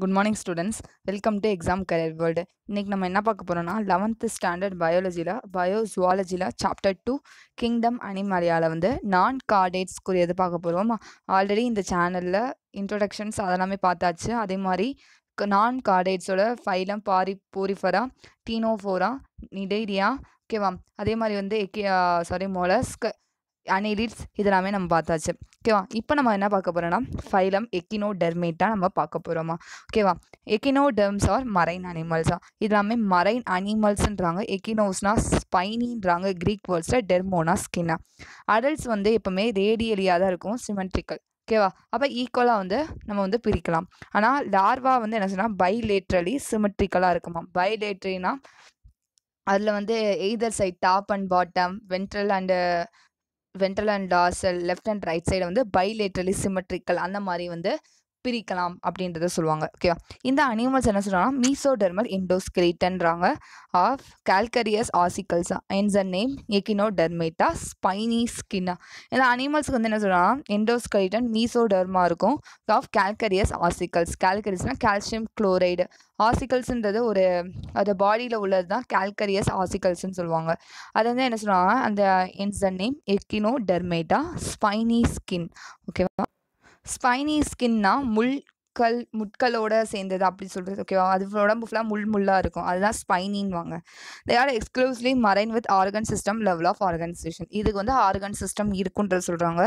Good morning students welcome to exam career world இன்றைக்கி நம்ம என்ன பார்க்க போகிறோம்னா லெவன்த்து ஸ்டாண்டர்ட் பயாலஜியில் பயோ ஜுவாலஜியில் சாப்டர் டூ கிங்டம் அனிமாலியாவில் வந்து நான் கார்டேட்ஸ்க்குரிய இது பார்க்க போகிறோம் ஆல்ரெடி இந்த சேனலில் இன்ட்ரொடக்ஷன்ஸ் அதெல்லாமே பார்த்தாச்சு அதே மாதிரி நான் கார்டேட்ஸோட ஃபைலம் பாரி போரிஃபரா டீனோஃபோரா நிடைரியா ஓகேவா அதே மாதிரி வந்து எக்கி சாரி மொலஸ்க் அனிலிட்ஸ் இதெல்லாமே நம்ம பார்த்தாச்சு ஓகேவா இப்போ நம்ம என்ன பார்க்க போகிறோம்னா ஃபைலம் எக்கினோ டெர்மேட்டாக நம்ம பார்க்க போகிறோமா ஓகேவா எக்கினோ டெர்ம்ஸ் ஆர் மரைன் அனிமல்ஸா இதெல்லாமே மரைன் அனிமல்ஸ்ன்றாங்க எக்கினோஸ்னா ஸ்பைனின்றாங்க க்ரீக் வேர்ட்ஸில் டெர்மோனா ஸ்கின்னா அடல்ட்ஸ் வந்து எப்போவுமே ரேடியலியாக தான் இருக்கும் சிமெட்ரிக்கல் ஓகேவா அப்போ ஈக்குவலாக வந்து நம்ம வந்து பிரிக்கலாம் ஆனால் லார்வா வந்து என்ன சொன்னால் பைலேட்ரலி சிமெட்ரிக்கலாக இருக்குமா பைலேட்ரினா அதில் வந்து either side top and bottom ventral and ventral and dorsal left and right side வந்து பைலேட்ரலி சிமெட்ரிக்கல் அந்த மாதிரி வந்து பிரிக்கலாம் அப்படின்றத சொல்லுவாங்க ஓகேவா இந்த அனிமல்ஸ் என்ன சொல்கிறாங்கன்னா மீசோடெர்மல் இண்டோஸ்கிரேட்டன்றாங்க of calcareous ossicles hence a name echinodermata spiny ஸ்கின்னா இந்த அனிமல்ஸ்க்கு வந்து என்ன சொல்கிறாங்கன்னா எண்டோஸ்கிரேட்டன் மீசோடெர்மா இருக்கும் ஆஃப் கால்கரியஸ் ஆசிக்கல்ஸ் கால்கரியஸ்னால் கால்சியம் குளோரைடு ஆசிக்கல்ஸுன்றது ஒரு அது பாடியில் உள்ளது தான் கால்கரியஸ் ஆசிக்கல்ஸ்ன்னு சொல்லுவாங்க அது வந்து என்ன சொல்லுவாங்க அந்த hence the name echinodermata spiny skin ஓகேவா ஸ்பைனி ஸ்கின்னா முள் கல் முட்களோட சேர்ந்தது அப்படி சொல்கிறது ஓகேவா அது உடம்பு ஃபுல்லாக முள் முள்ளாக இருக்கும் அதுதான் ஸ்பைனின்வாங்க they are exclusively marine with organ system level of organisation இதுக்கு வந்து ஆர்கன் சிஸ்டம் இருக்குன்றது சொல்கிறாங்க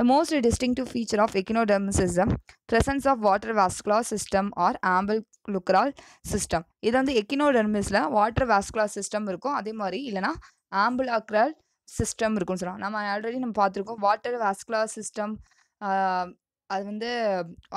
the most distinctive feature of echinoderms presence of water vascular system or ambulacral system இது வந்து எக்கினோடெர்மிஸில் வாட்டர் வாஸ்குலா சிஸ்டம் இருக்கும் அதே மாதிரி இல்லைனா ஆம்பிள் அக்ரால் சிஸ்டம் இருக்கும்னு சொல்கிறாங்க நம்ம ஆல்ரெடி நம்ம பார்த்துருக்கோம் வாட்டர் வாஸ்குலா சிஸ்டம் அது வந்து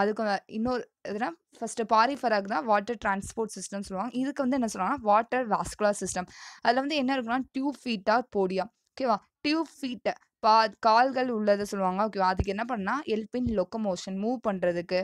அதுக்கு இன்னொரு இதுனா ஃபஸ்ட்டு பாரிஃபராக் தான் வாட்டர் டிரான்ஸ்போர்ட் சிஸ்டம் சொல்லுவாங்க இதுக்கு வந்து என்ன சொல்லுவாங்கன்னா வாட்டர் வாஸ்குலர் சிஸ்டம் அதில் வந்து என்ன இருக்குன்னா டியூப் ஃபீட்டாக போடியா ஓகேவா டியூப் ஃபீட்டை பா கால்கள் உள்ளதை சொல்லுவாங்க ஓகேவா அதுக்கு என்ன பண்ணால் எல்பின் லொக்கமோஷன் மூவ் பண்ணுறதுக்கு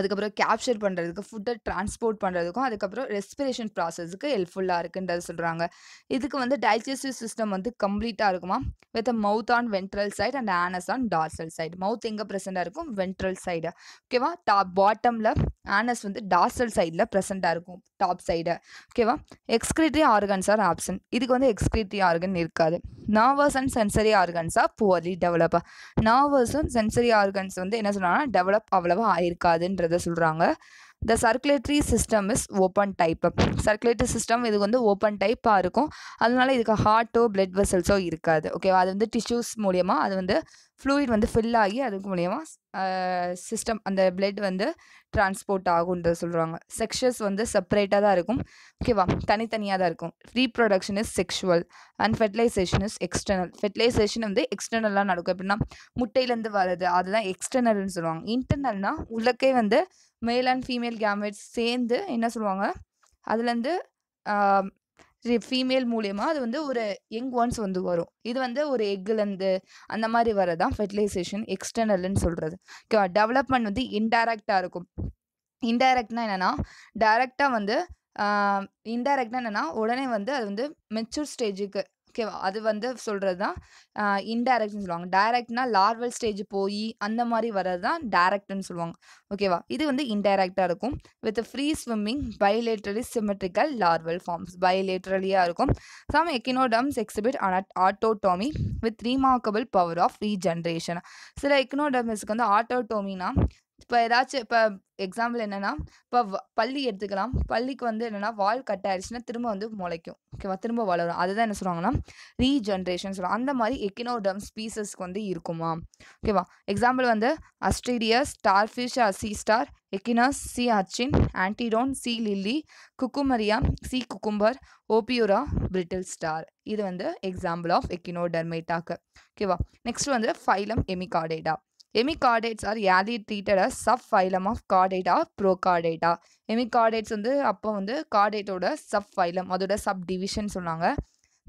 அதுக்கப்புறம் கேப்சர் பண்ணுறதுக்கு ஃபுட்டை டிரான்ஸ்போர்ட் பண்ணுறதுக்கும் அதுக்கப்புறம் ரெஸ்பிரேஷன் ப்ராசஸுக்கு ஹெல்ப்ஃபுல்லாக இருக்குன்றது சொல்கிறாங்க இதுக்கு வந்து டைஜஸ்டிவ் சிஸ்டம் வந்து கம்ப்ளீட்டாக இருக்குமா with mouth on ventral side and anus on dorsal side mouth எங்கே ப்ரெசென்ட்டாக இருக்கும் வென்ட்ரல் சைடு ஓகேவா டாப் பாட்டமில் ஆனஸ் வந்து டார்சல் சைடில் ப்ரெசென்ட்டாக இருக்கும் டாப் சைடு ஓகேவா எக்ஸ்கிரிட்டரி ஆர்கன்ஸ் ஆர் ஆப்சன் இதுக்கு வந்து எக்ஸ்கிரிட்டரி ஆர்கன் இருக்காது nervous and sensory organs are poorly develop நர்வஸும் சென்சரி ஆர்கன்ஸ் வந்து என்ன சொன்னாங்கன்னா டெவலப் அவ்வளவா ஆயிருக்காதுன்றது அப்படிங்கிறத சொல்கிறாங்க the circulatory system is open type circulatory system இது வந்து ஓப்பன் டைப்பாக இருக்கும் அதனால இதுக்கு ஹார்ட்டோ பிளட் வெசல்ஸோ இருக்காது ஓகேவா அது வந்து டிஷ்யூஸ் மூலியமாக அது வந்து ஃப்ளூயிட் வந்து ஃபில் ஆகி அதுக்கு மூலயமா சிஸ்டம் அந்த பிளட் வந்து டிரான்ஸ்போர்ட் ஆகுன்றது சொல்கிறாங்க செக்ஷஸ் வந்து செப்பரேட்டாக தான் இருக்கும் ஓகேவா தனித்தனியாக தான் இருக்கும் reproduction is sexual and fertilisation is external fertilisation வந்து எக்ஸ்டர்னலாக நடக்கும் எப்படின்னா முட்டையிலேருந்து வர்றது அதுதான் எக்ஸ்டர்னல்னு சொல்லுவாங்க இன்டர்னல்னால் உள்ளக்கே வந்து மேல் அண்ட் ஃபீமேல் கேமெட்ஸ் சேர்ந்து என்ன சொல்லுவாங்க அதுலேருந்து ஃபீமேல் மூலியமாக அது வந்து ஒரு யங் ஒன்ஸ் வந்து வரும் இது வந்து ஒரு எக்லேருந்து அந்த மாதிரி வரதான் ஃபெர்டிலைசேஷன் எக்ஸ்டர்னல்னு சொல்கிறது ஓகேவா டெவலப்மெண்ட் வந்து இன்டைரக்டாக இருக்கும் இன்டைரக்ட்னா என்னென்னா டைரெக்டாக வந்து இன்டைரக்டாக என்னென்னா உடனே வந்து அது வந்து மெச்சூர் ஸ்டேஜுக்கு ஓகேவா அது வந்து சொல்கிறது தான் இன்டைரக்ட்னு சொல்லுவாங்க டைரக்ட்னா லார்வல் ஸ்டேஜ் போய் அந்த மாதிரி வர்றது தான் டைரக்ட்னு சொல்லுவாங்க ஓகேவா இது வந்து இன்டைரக்டாக இருக்கும் with free swimming bilaterally symmetrical larval forms பயோலேட்ரலியாக இருக்கும் some echinoderms exhibit and autotomy with remarkable power of regeneration சில எக்கினோடம்ஸ்க்கு வந்து ஆட்டோடோமினா இப்போ ஏதாச்சும் இப்போ எக்ஸாம்பிள் என்னன்னா இப்போ வ- எடுத்துக்கலாம் பள்ளிக்கு வந்து என்னென்னா வால் கட் ஆயிடுச்சுன்னா திரும்ப வந்து முளைக்கும் ஓகேவா திரும்ப வளரும் அதுதான் என்ன சொல்லுவாங்கன்னா ரீஜென்ரேஷன் சொல்லுவாங்க அந்த மாதிரி எக்கினோடம் ஸ்பீசஸ்க்கு வந்து இருக்குமா ஓகேவா எக்ஸாம்பிள் வந்து Asterias starfish sea star Echinus sea urchin Antedon sea lily Cucumaria sea cucumber Ophiura brittle star இது வந்து எக்ஸாம்பிள் ஆஃப் எக்கினோடர்மேட்டாக்கு ஓகேவா நெக்ஸ்ட் வந்து phylum hemichordata hemichordates are early treated sub phylum of chordata protochordata hemichordates வந்து அப்போ வந்து கார்டேட்டோட sub phylum அதோட சப் டிவிஷன் சொன்னாங்க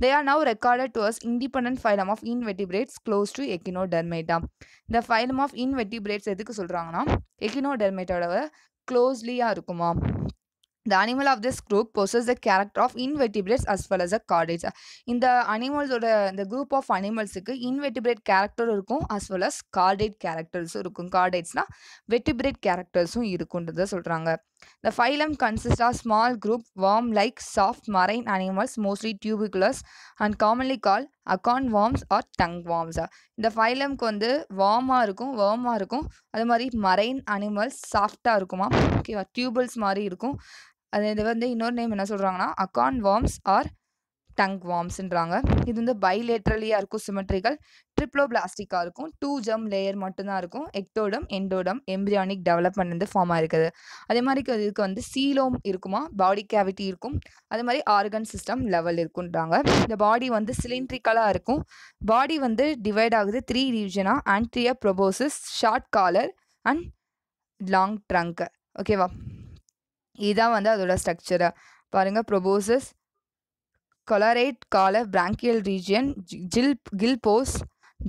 they are now recorded to as independent phylum of invertebrates close to echinodermata இந்த phylum of இன்வெட்டிபிரேட்ஸ் எதுக்கு சொல்கிறாங்கன்னா எக்கினோ டெர்மேட்டோட க்ளோஸ்லியாக இருக்குமா The animal of this group possesses the character of invertebrates as well as the cardates. இந்த அனிமல்ஸோட இந்த group of அனிமல்ஸுக்கு invertebrate கேரக்டரும் இருக்கும் as well as chordate கேரக்டர்ஸும் இருக்கும் கார்டேட்ஸ்னால் வெட்டிபிரேட் கேரக்டர்ஸும் இருக்குன்றத சொல்கிறாங்க The phylum consists of small group worm-like soft marine animals, mostly tubuculous and commonly call acorn worms or tongue வார்ம்ஸா இந்த ஃபைலம்க்கு வந்து வார்மாக இருக்கும் வார்மாக இருக்கும் அது மாதிரி மரைன் அனிமல்ஸ் சாஃப்டாக இருக்குமா ஓகேவா டியூபிள்ஸ் மாதிரி இருக்கும் அது இது வந்து இன்னொரு நேம் என்ன சொல்கிறாங்கன்னா அக்கான் வார்ம்ஸ் ஆர் டங் வார்ம்ஸ்ன்றாங்க இது வந்து பைலேட்ரலியாக இருக்கும் சிமெட்ரிக்கல் பிளாஸ்டிக்காக இருக்கும் டூ ஜம் லேயர் மட்டும்தான் இருக்கும் எக்டோடம் எண்டோடம் எம்பிரியானிக் டெவலப்மெண்ட் வந்து ஃபார்ம் ஆயிருக்குது அதே மாதிரி இதுக்கு வந்து சீலோம் இருக்குமா பாடி கேவிட்டி இருக்கும் அதே மாதிரி ஆர்கன் சிஸ்டம் லெவல் இருக்குன்றாங்க இந்த பாடி வந்து சிலிண்ட்ரிக்கலாக இருக்கும் பாடி வந்து டிவைட் ஆகுது த்ரீ ரீஜனாக ஆன்ட்ரியா proboscis short collar and long trunk ஓகேவா இதுதான் வந்து அதோட ஸ்ட்ரக்சரை பாருங்கள் proboscis collarette collar branchial region gill gill pores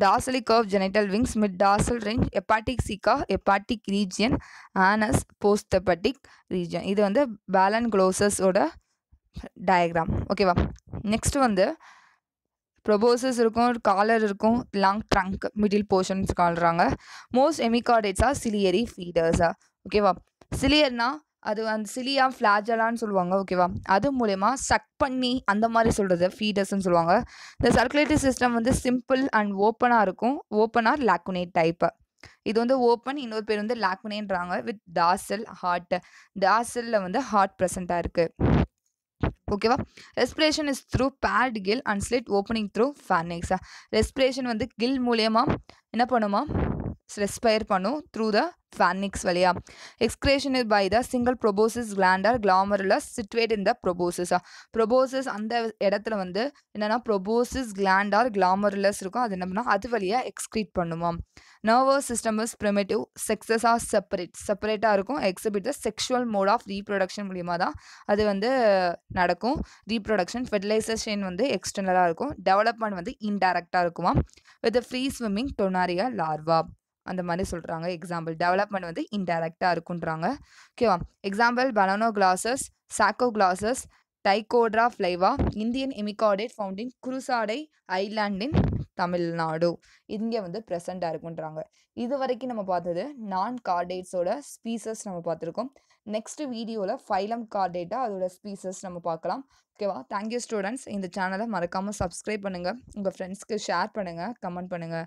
dorsally curve genital wings mid dorsal range hepatic caeca hepatic region anus posthepatic region இது வந்து பேலன் குளோசஸோட டயக்ராம் ஓகேவா நெக்ஸ்ட் வந்து ப்ரொபோசஸ் இருக்கும் காலர் இருக்கும் லாங் ட்ரங்க் மிடில் போர்ஷன்ஸ் கால்றாங்க மோஸ்ட் எமிகார்டேட்ஸா சிலியரி ஃபீடர்ஸாக ஓகேவா சிலியர்னா அது அந்த சிலியா ஃப்ளாஜலான்னு சொல்லுவாங்க ஓகேவா அது மூலயமா சக் பண்ணி அந்த மாதிரி சொல்கிறது ஃபீடர்ஸ்ன்னு சொல்லுவாங்க இந்த சர்க்குலேட்டரி சிஸ்டம் வந்து சிம்பிள் அண்ட் ஓப்பனாக இருக்கும் ஓப்பனாக லாக்குனேட் டைப்பு இது வந்து ஓப்பன் இன்னொரு பேர் வந்து லாக்குனேன்றாங்க வித் டாசல் ஹார்ட் டாசலில் வந்து ஹார்ட் ப்ரெசண்ட்டாக இருக்குது ஓகேவா respiration is through paired gill and slit opening through ஃபேனிக்ஸா ரெஸ்பிரேஷன் வந்து கில் மூலியமாக என்ன பண்ணுமா ரெஸ்பயர் பண்ணும் த்ரூ த ஃபேனிக்ஸ் வழியா excretion excretion by the single proboscis gland or கிளாமரில் சிட்வேட் இன் த ப்ரொபோசிஸா ப்ரொபோசிஸ் அந்த இடத்துல வந்து என்னென்னா ப்ரொபோசிஸ் கிளாண்டார் கிளாமரிலஸ் இருக்கும் அது என்ன பண்ணால் அது வழியாக எக்ஸ்க்ரீட் பண்ணுமா நர்வஸ் சிஸ்டம் இஸ் ப்ரிமேட்டிவ் செக்ஸஸாக செப்பரேட் செப்பரேட்டாக இருக்கும் exhibit the sexual mode of reproduction மூலியமாக தான் அது வந்து நடக்கும் ரீப்ரொடக்ஷன் ஃபெர்டிலைசேஷன் வந்து எக்ஸ்டர்னலாக இருக்கும் டெவலப்மெண்ட் வந்து இன்டைரக்டாக இருக்குமா with free swimming tornaria larva அந்த மாதிரி சொல்கிறாங்க எக்ஸாம்பிள் டெவலப்மெண்ட் வந்து இன்டெரக்டாக இருக்குன்றாங்க ஓகேவா example balanoglossus saccoglossus ptychodera flava Indian hemichordate found in Krusadai island in Tamil Nadu இங்கே வந்து ப்ரெசண்ட்டாக இருக்குன்றாங்க இது வரைக்கும் நம்ம பார்த்தது நான் கார்டேட்ஸோட ஸ்பீசஸ் நம்ம பார்த்துருக்கோம் நெக்ஸ்ட் வீடியோவில் ஃபைலம் கார்டேட்டாக அதோட ஸ்பீசஸ் நம்ம பார்க்கலாம் ஓகேவா தேங்க்யூ ஸ்டூடெண்ட்ஸ் இந்த சேனலை மறக்காமல் சப்ஸ்கிரைப் பண்ணுங்கள் உங்கள் ஃப்ரெண்ட்ஸ்க்கு ஷேர் பண்ணுங்கள் கமெண்ட் பண்ணுங்கள்